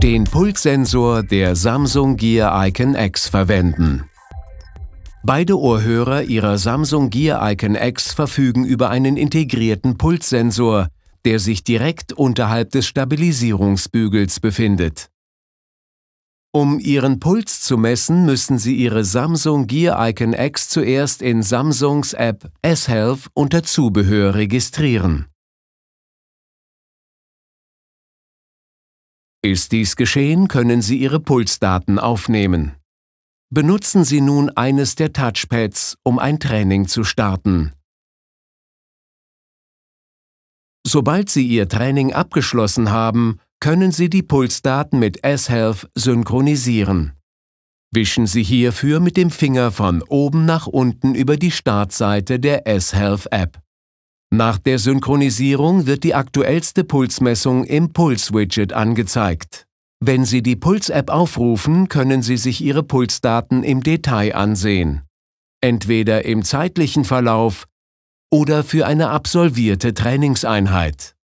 den Pulssensor der Samsung Gear Icon X verwenden. Beide Ohrhörer ihrer Samsung Gear Icon X verfügen über einen integrierten Pulssensor, der sich direkt unterhalb des Stabilisierungsbügels befindet. Um Ihren Puls zu messen, müssen Sie Ihre Samsung Gear Icon X zuerst in Samsungs App S-Health unter Zubehör registrieren. Ist dies geschehen, können Sie Ihre Pulsdaten aufnehmen. Benutzen Sie nun eines der Touchpads, um ein Training zu starten. Sobald Sie Ihr Training abgeschlossen haben, können Sie die Pulsdaten mit S-Health synchronisieren. Wischen Sie hierfür mit dem Finger von oben nach unten über die Startseite der S-Health App. Nach der Synchronisierung wird die aktuellste Pulsmessung im Puls-Widget angezeigt. Wenn Sie die Puls-App aufrufen, können Sie sich Ihre Pulsdaten im Detail ansehen. Entweder im zeitlichen Verlauf oder für eine absolvierte Trainingseinheit.